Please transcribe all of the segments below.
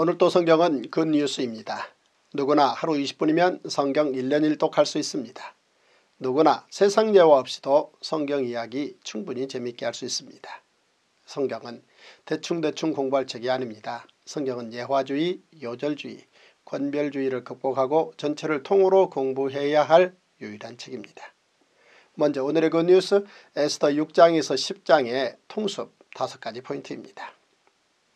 오늘 도 성경은 그 뉴스입니다. 누구나 하루 20분이면 성경 1년 1독 할 수 있습니다. 누구나 세상 예화 없이도 성경 이야기 충분히 재밌게 할 수 있습니다. 성경은 대충대충 공부할 책이 아닙니다. 성경은 예화주의, 요절주의, 권별주의를 극복하고 전체를 통으로 공부해야 할 유일한 책입니다. 먼저 오늘의 그 뉴스 에스더 6장에서 10장의 통습 5가지 포인트입니다.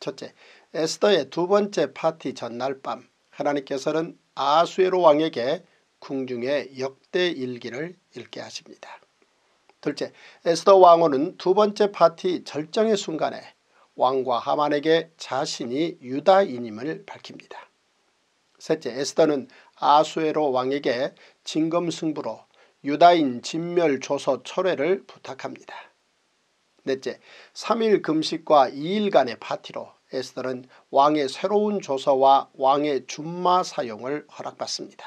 첫째, 에스더의 두 번째 파티 전날 밤 하나님께서는 아수에로 왕에게 궁중의 역대 일기를 읽게 하십니다. 둘째, 에스더 왕후는 두 번째 파티 절정의 순간에 왕과 하만에게 자신이 유다인임을 밝힙니다. 셋째, 에스더는 아수에로 왕에게 진검승부로 유다인 진멸 조서 철회를 부탁합니다. 넷째, 3일 금식과 2일간의 파티로 에스더는 왕의 새로운 조서와 왕의 준마 사용을 허락받습니다.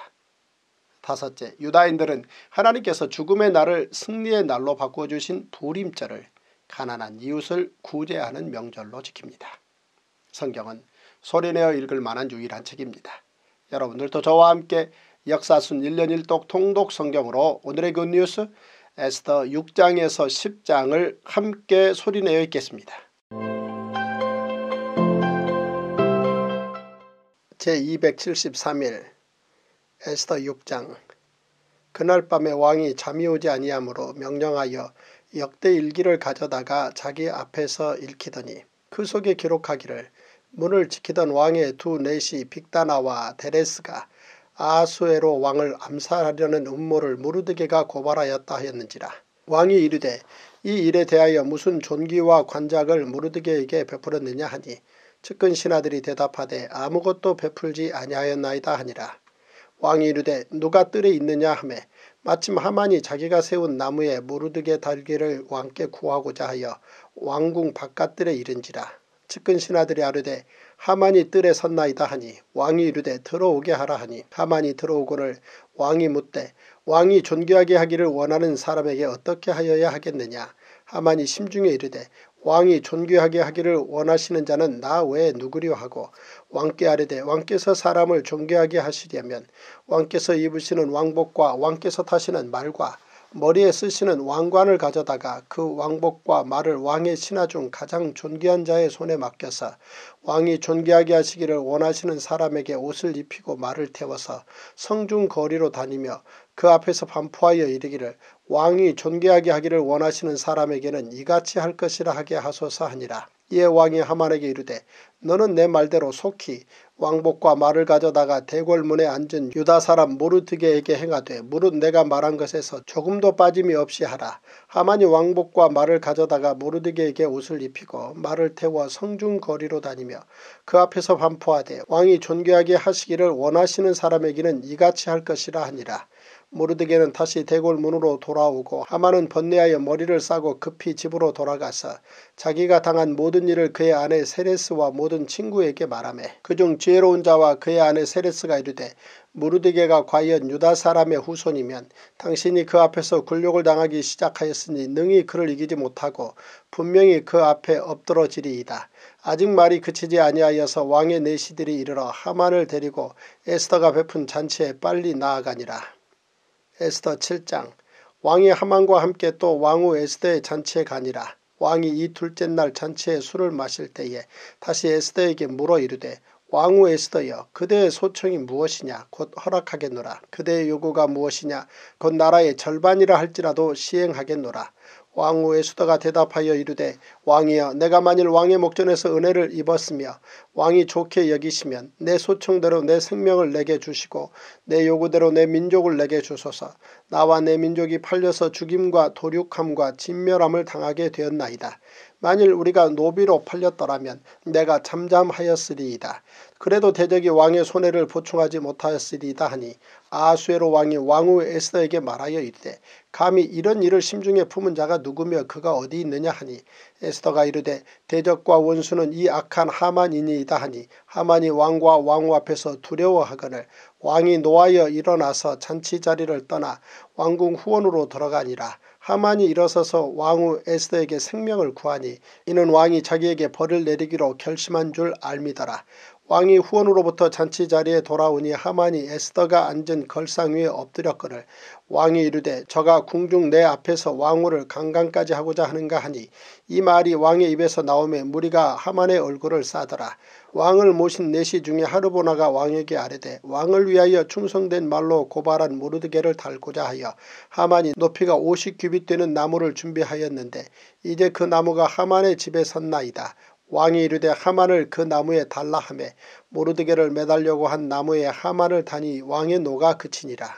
다섯째, 유다인들은 하나님께서 죽음의 날을 승리의 날로 바꾸어 주신 부림절을 가난한 이웃을 구제하는 명절로 지킵니다. 성경은 소리내어 읽을 만한 유일한 책입니다. 여러분들도 저와 함께 역사순 1년 1독 통독 성경으로 오늘의 굿뉴스 에스더 6장에서 10장을 함께 소리내어 읽겠습니다. 제273일 에스더 6장 그날 밤에 왕이 잠이 오지 아니하므로 명령하여 역대 일기를 가져다가 자기 앞에서 읽히더니 그 속에 기록하기를 문을 지키던 왕의 두 넷이 빅다나와 데레스가 아수에로 왕을 암살하려는 음모를 무르드게가 고발하였다 하였는지라. 왕이 이르되 이 일에 대하여 무슨 존귀와 관작을 무르드게에게 베풀었느냐 하니 측근 신하들이 대답하되 아무것도 베풀지 아니하였나이다 하니라. 왕이 이르되 누가 뜰에 있느냐 하매 마침 하만이 자기가 세운 나무에 모르드게 달기를 왕께 구하고자 하여 왕궁 바깥뜰에 이른지라. 측근 신하들이 아르되 하만이 뜰에 섰나이다 하니 왕이 이르되 들어오게 하라 하니 하만이 들어오고를 왕이 묻되 왕이 존귀하게 하기를 원하는 사람에게 어떻게 하여야 하겠느냐 하만이 심중에 이르되 왕이 존귀하게 하기를 원하시는 자는 나 외에 누구리요 하고 왕께 아뢰되 왕께서 사람을 존귀하게 하시려면 왕께서 입으시는 왕복과 왕께서 타시는 말과 머리에 쓰시는 왕관을 가져다가 그 왕복과 말을 왕의 신하 중 가장 존귀한 자의 손에 맡겨서 왕이 존귀하게 하시기를 원하시는 사람에게 옷을 입히고 말을 태워서 성중 거리로 다니며 그 앞에서 반포하여 이르기를 왕이 존귀하게 하기를 원하시는 사람에게는 이같이 할 것이라 하게 하소서 하니라. 이에 왕이 하만에게 이르되 너는 내 말대로 속히 왕복과 말을 가져다가 대궐문에 앉은 유다 사람 모르드게에게 행하되 무릇 내가 말한 것에서 조금도 빠짐이 없이 하라. 하만이 왕복과 말을 가져다가 모르드게에게 옷을 입히고 말을 태워 성중 거리로 다니며 그 앞에서 반포하되 왕이 존귀하게 하시기를 원하시는 사람에게는 이같이 할 것이라 하니라. 모르드게는 다시 대궐문으로 돌아오고 하마는 번뇌하여 머리를 싸고 급히 집으로 돌아가서 자기가 당한 모든 일을 그의 아내 세레스와 모든 친구에게 말하며 그중 지혜로운 자와 그의 아내 세레스가 이르되 모르드게가 과연 유다 사람의 후손이면 당신이 그 앞에서 굴욕을 당하기 시작하였으니 능히 그를 이기지 못하고 분명히 그 앞에 엎드러지리이다. 아직 말이 그치지 아니하여서 왕의 내시들이 이르러 하만을 데리고 에스더가 베푼 잔치에 빨리 나아가니라. 에스더 7장 왕이 하만과 함께 또 왕후 에스더의 잔치에 가니라. 왕이 이 둘째 날 잔치에 술을 마실 때에 다시 에스더에게 물어 이르되 왕후 에스더여 그대의 소청이 무엇이냐 곧 허락하겠노라. 그대의 요구가 무엇이냐 곧 나라의 절반이라 할지라도 시행하겠노라. 왕후의 수도가 대답하여 이르되 왕이여 내가 만일 왕의 목전에서 은혜를 입었으며 왕이 좋게 여기시면 내 소청대로 내 생명을 내게 주시고 내 요구대로 내 민족을 내게 주소서 나와 내 민족이 팔려서 죽임과 도륙함과 진멸함을 당하게 되었나이다. 만일 우리가 노비로 팔렸더라면 내가 잠잠하였으리이다. 그래도 대적이 왕의 손해를 보충하지 못하였으리이다 하니 아수에로 왕이 왕후 에스더에게 말하여 이르되 감히 이런 일을 심중에 품은 자가 누구며 그가 어디 있느냐 하니 에스더가 이르되 대적과 원수는 이 악한 하만이니이다 하니 하만이 왕과 왕후 앞에서 두려워하거늘 왕이 노하여 일어나서 잔치자리를 떠나 왕궁 후원으로 들어가니라 하만이 일어서서 왕후 에스더에게 생명을 구하니 이는 왕이 자기에게 벌을 내리기로 결심한 줄 알미더라. 왕이 후원으로부터 잔치 자리에 돌아오니 하만이 에스더가 앉은 걸상 위에 엎드렸거늘 왕이 이르되 저가 궁중 내 앞에서 왕후를 강간까지 하고자 하는가 하니 이 말이 왕의 입에서 나오매 무리가 하만의 얼굴을 싸더라. 왕을 모신 내시 중에 하르보나가 왕에게 아뢰되 왕을 위하여 충성된 말로 고발한 모르드게를 달고자 하여 하만이 높이가 50규빗 되는 나무를 준비하였는데 이제 그 나무가 하만의 집에 섰나이다. 왕이 이르되 하만을 그 나무에 달라 함에 모르드게를 매달려고 한 나무에 하만을 다니 왕의 노가 그치니라.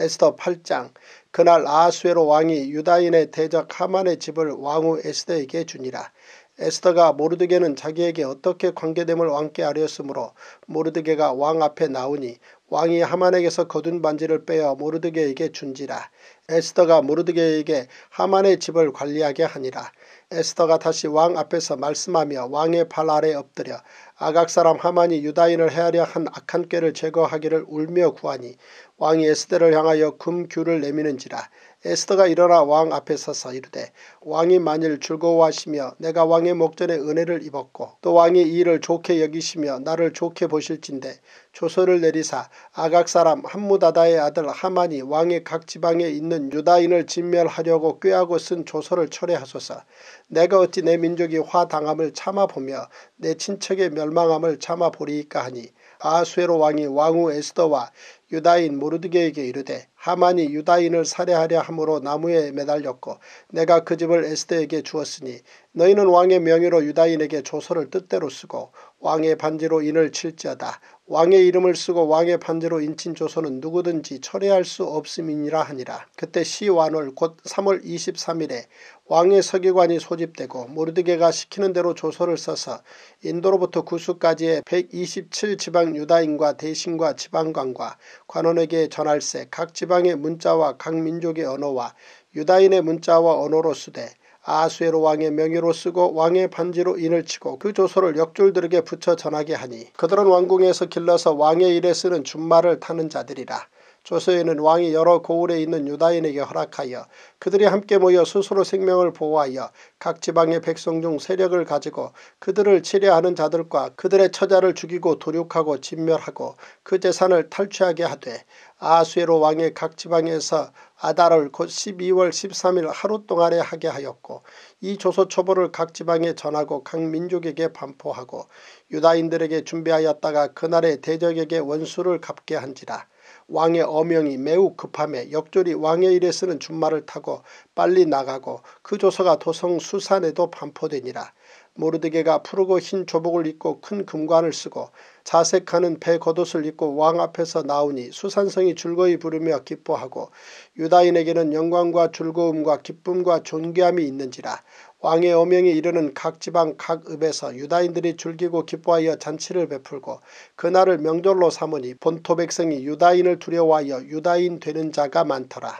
에스더 8장 그날 아수에로 왕이 유다인의 대적 하만의 집을 왕후 에스더에게 주니라. 에스더가 모르드게는 자기에게 어떻게 관계됨을 왕께 아뢰었으므로 모르드게가 왕 앞에 나오니 왕이 하만에게서 거둔 반지를 빼어 모르드게에게 준지라. 에스더가 모르드게에게 하만의 집을 관리하게 하니라. 에스더가 다시 왕 앞에서 말씀하며 왕의 발 아래 엎드려 아각 사람 하만이 유다인을 해하려 한 악한 꾀를 제거하기를 울며 구하니 왕이 에스더를 향하여 금규를 내미는지라 에스더가 일어나 왕 앞에 서서 이르되 왕이 만일 즐거워하시며 내가 왕의 목전에 은혜를 입었고 또 왕이 이 일을 좋게 여기시며 나를 좋게 보실진대 조서를 내리사 아각 사람 함무다다의 아들 하만이 왕의 각 지방에 있는 유다인을 진멸하려고 꾀하고 쓴 조서를 철회하소서 내가 어찌 내 민족이 화당함을 참아보며 내 친척의 멸망함을 참아보리이까 하니 아수에로 왕이 왕후 에스더와 유다인 모르드게에게 이르되 하만이 유다인을 살해하려 함으로 나무에 매달렸고 내가 그 집을 에스더에게 주었으니 너희는 왕의 명의로 유다인에게 조서를 뜻대로 쓰고 왕의 반지로 인을 칠지어다. 왕의 이름을 쓰고 왕의 반지로 인친 조서는 누구든지 철회할 수 없음이니라 하니라. 그때 시완월 곧 3월 23일에 왕의 서기관이 소집되고 모르드게가 시키는 대로 조서를 써서 인도로부터 구수까지의 127지방 유다인과 대신과 지방관과 관원에게 전할세 각 지방 이방의 문자와 각 민족의 언어와 유다인의 문자와 언어로 쓰되 아수에로 왕의 명의로 쓰고 왕의 반지로 인을 치고 그 조서를 역졸들에게 붙여 전하게 하니 그들은 왕궁에서 길러서 왕의 일에 쓰는 준말을 타는 자들이라 조서에는 왕이 여러 고울에 있는 유다인에게 허락하여 그들이 함께 모여 스스로 생명을 보호하여 각 지방의 백성 중 세력을 가지고 그들을 치려하는 자들과 그들의 처자를 죽이고 도륙하고 진멸하고 그 재산을 탈취하게 하되 아수에로 왕의 각 지방에서 아달을 곧 12월 13일 하루 동안에 하게 하였고 이 조서 초보를 각 지방에 전하고 각 민족에게 반포하고 유다인들에게 준비하였다가 그날의 대적에게 원수를 갚게 한지라. 왕의 어명이 매우 급함에 역졸이 왕의 일에 쓰는 준말을 타고 빨리 나가고 그 조서가 도성 수산에도 반포되니라. 모르드게가 푸르고 흰 조복을 입고 큰 금관을 쓰고 자색하는 배 겉옷을 입고 왕 앞에서 나오니 수산성이 즐거이 부르며 기뻐하고 유다인에게는 영광과 즐거움과 기쁨과 존귀함이 있는지라 왕의 어명이 이르는 각 지방 각 읍에서 유다인들이 즐기고 기뻐하여 잔치를 베풀고 그날을 명절로 삼으니 본토 백성이 유다인을 두려워하여 유다인 되는 자가 많더라.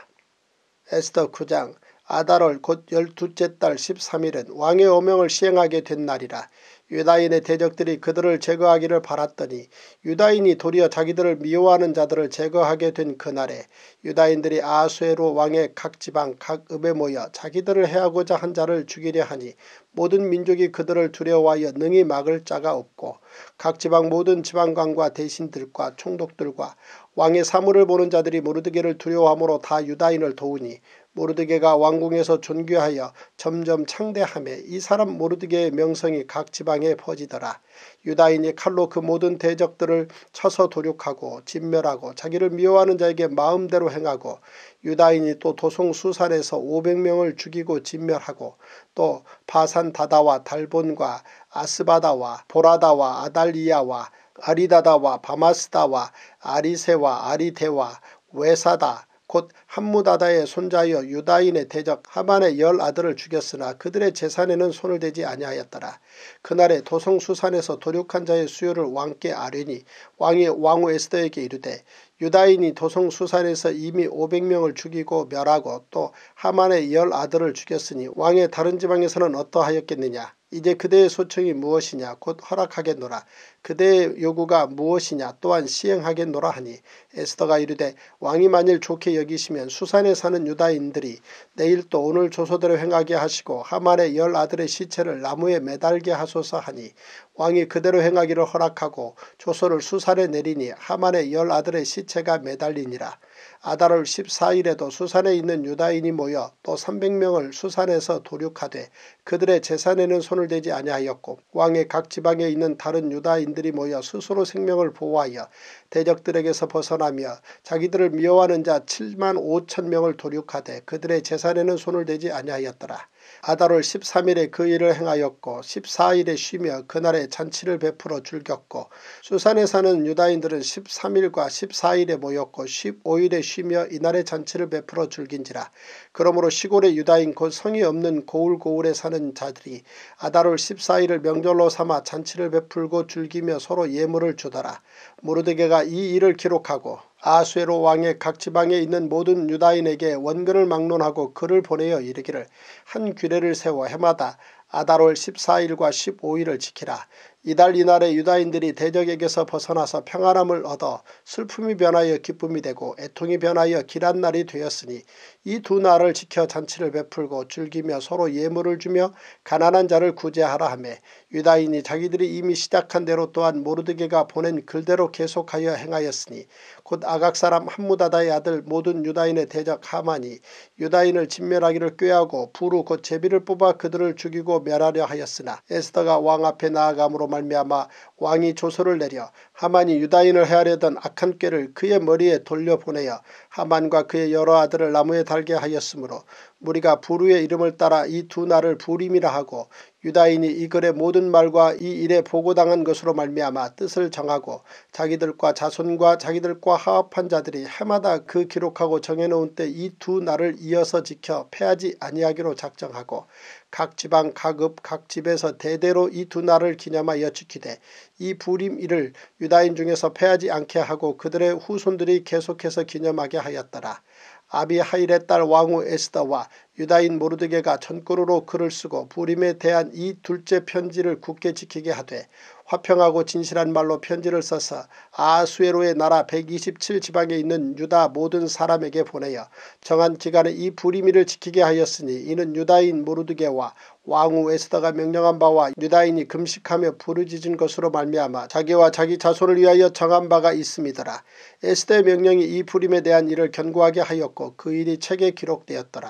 에스더 9장 아달월 곧 열두째 달 13일은 왕의 오명을 시행하게 된 날이라 유다인의 대적들이 그들을 제거하기를 바랐더니 유다인이 도리어 자기들을 미워하는 자들을 제거하게 된 그날에 유다인들이 아수에로 왕의 각 지방 각 읍에 모여 자기들을 해하고자 한 자를 죽이려 하니 모든 민족이 그들을 두려워하여 능히 막을 자가 없고 각 지방 모든 지방관과 대신들과 총독들과 왕의 사물을 보는 자들이 모르드게를 두려워함으로 다 유다인을 도우니 모르드게가 왕궁에서 존귀하여 점점 창대함에 이 사람 모르드게의 명성이 각 지방에 퍼지더라. 유다인이 칼로 그 모든 대적들을 쳐서 도륙하고 진멸하고 자기를 미워하는 자에게 마음대로 행하고 유다인이 또 도송수산에서 500명을 죽이고 진멸하고 또 바산 다다와 달본과 아스바다와 보라다와 아달리아와 아리다다와 바마스다와 아리세와 아리데와 외사다 곧 함무다다의 손자여 유다인의 대적 하반의 열 아들을 죽였으나 그들의 재산에는 손을 대지 아니하였더라. 그날에 도성수산에서 도륙한 자의 수요를 왕께 아뢰니 왕이 왕후 에스더에게 이르되 유다인이 도성 수산에서 이미 500명을 죽이고 멸하고 또 하만의 열 아들을 죽였으니 왕의 다른 지방에서는 어떠하였겠느냐. 이제 그대의 소청이 무엇이냐 곧 허락하겠노라 그대의 요구가 무엇이냐 또한 시행하겠노라 하니 에스더가 이르되 왕이 만일 좋게 여기시면 수산에 사는 유다인들이 내일 또 오늘 조소대로 행하게 하시고 하만의 열 아들의 시체를 나무에 매달게 하소서 하니 왕이 그대로 행하기를 허락하고 조서를 수산에 내리니 하만의 열 아들의 시체가 매달리니라. 아달월 14일에도 수산에 있는 유다인이 모여 또 300명을 수산에서 도륙하되 그들의 재산에는 손을 대지 아니하였고 왕의 각 지방에 있는 다른 유다인들이 모여 스스로 생명을 보호하여 대적들에게서 벗어나며 자기들을 미워하는 자 7만 5천 명을 도륙하되 그들의 재산에는 손을 대지 아니하였더라. 아다월 13일에 그 일을 행하였고 14일에 쉬며 그날에 잔치를 베풀어 즐겼고 수산에 사는 유다인들은 13일과 14일에 모였고 15일에 쉬며 이날에 잔치를 베풀어 즐긴지라. 그러므로 시골의 유다인 곧 성이 없는 고울고울에 사는 자들이 아다월 14일을 명절로 삼아 잔치를 베풀고 즐기며 서로 예물을 주더라. 모르드게가 이 일을 기록하고 아쇠로 수 왕의 각 지방에 있는 모든 유다인에게 원근을 막론하고 글을 보내어 이르기를 한 규례를 세워 해마다 아다롤 14일과 15일을 지키라. 이달 이날에 유다인들이 대적에게서 벗어나서 평안함을 얻어 슬픔이 변하여 기쁨이 되고 애통이 변하여 길한 날이 되었으니 이 두 날을 지켜 잔치를 베풀고 즐기며 서로 예물을 주며 가난한 자를 구제하라 하매 유다인이 자기들이 이미 시작한 대로 또한 모르드게가 보낸 글대로 계속하여 행하였으니 곧 아각 사람 한무다다의 아들 모든 유다인의 대적 하만이 유다인을 진멸하기를 꾀하고 부르 곧 제비를 뽑아 그들을 죽이고 멸하려 하였으나 에스더가 왕 앞에 나아감으로 말미암아 왕이 조서를 내려 하만이 유다인을 해하려던 악한 꾀를 그의 머리에 돌려보내어 하만과 그의 여러 아들을 나무에 달게 하였으므로 무리가 부르의 이름을 따라 이 두 날을 부림이라 하고 유다인이 이 글의 모든 말과 이 일에 보고당한 것으로 말미암아 뜻을 정하고 자기들과 자손과 자기들과 화합한 자들이 해마다 그 기록하고 정해놓은 때 이 두 날을 이어서 지켜 패하지 아니하기로 작정하고 각 지방 각읍각 집에서 대대로 이 두 날을 기념하여 지키되 이 부림 일을 유다인 중에서 패하지 않게 하고 그들의 후손들이 계속해서 기념하게 하였더라. 아비하일의 딸 왕후 에스다와 유다인 모르드게가 전권으로 글을 쓰고 부림에 대한 이 둘째 편지를 굳게 지키게 하되 화평하고 진실한 말로 편지를 써서 아수에로의 나라 127지방에 있는 유다 모든 사람에게 보내어 정한 기간에 이 불임이를 지키게 하였으니 이는 유다인 모르드게와 왕후 에스더가 명령한 바와 유다인이 금식하며 부르짖은 것으로 말미암아 자기와 자기 자손을 위하여 정한 바가 있음이더라. 에스더의 명령이 이 불임에 대한 일을 견고하게 하였고 그 일이 책에 기록되었더라.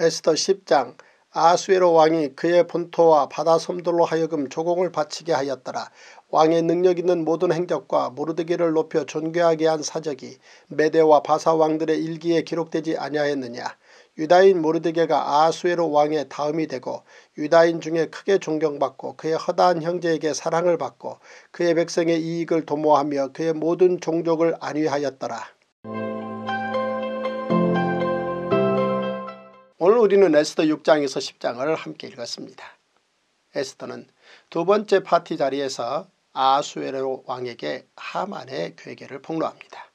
에스더 10장 아수에로 왕이 그의 본토와 바다 섬들로 하여금 조공을 바치게 하였더라. 왕의 능력 있는 모든 행적과 모르드기를 높여 존귀하게 한 사적이 메대와 바사 왕들의 일기에 기록되지 아니하였느냐. 유다인 모르드게가 아수에로 왕의 다음이 되고 유다인 중에 크게 존경받고 그의 허다한 형제에게 사랑을 받고 그의 백성의 이익을 도모하며 그의 모든 종족을 안위하였더라. 오늘 우리는 에스더 6장에서 10장을 함께 읽었습니다. 에스더는 두 번째 파티 자리에서 아수에로 왕에게 하만의 괴계를 폭로합니다.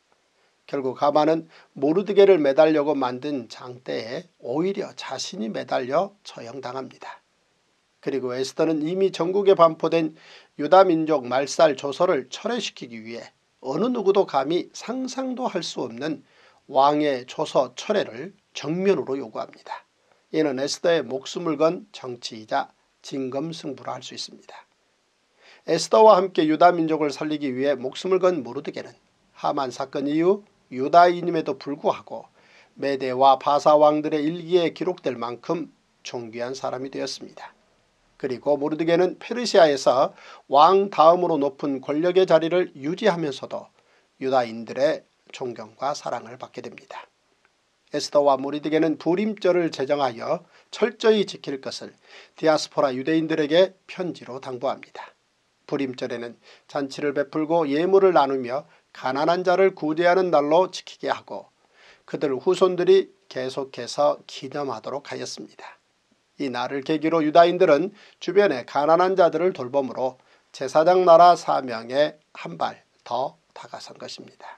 결국 하만은 모르드게를 매달려고 만든 장대에 오히려 자신이 매달려 처형당합니다. 그리고 에스더는 이미 전국에 반포된 유다민족 말살 조서를 철회시키기 위해 어느 누구도 감히 상상도 할 수 없는 왕의 조서 철회를 정면으로 요구합니다. 이는 에스더의 목숨을 건 정치이자 진검승부로 할수 있습니다. 에스더와 함께 유다 민족을 살리기 위해 목숨을 건 모르드게는 하만 사건 이후 유다인임에도 불구하고 메대와 바사 왕들의 일기에 기록될 만큼 존귀한 사람이 되었습니다. 그리고 모르드게는 페르시아에서 왕 다음으로 높은 권력의 자리를 유지하면서도 유다인들의 존경과 사랑을 받게 됩니다. 에스더와 무리드게는 불임절을 제정하여 철저히 지킬 것을 디아스포라 유대인들에게 편지로 당부합니다. 불임절에는 잔치를 베풀고 예물을 나누며 가난한 자를 구제하는 날로 지키게 하고 그들 후손들이 계속해서 기념하도록 하였습니다. 이 날을 계기로 유다인들은 주변의 가난한 자들을 돌봄으로 제사장 나라 사명에 한 발 더 다가선 것입니다.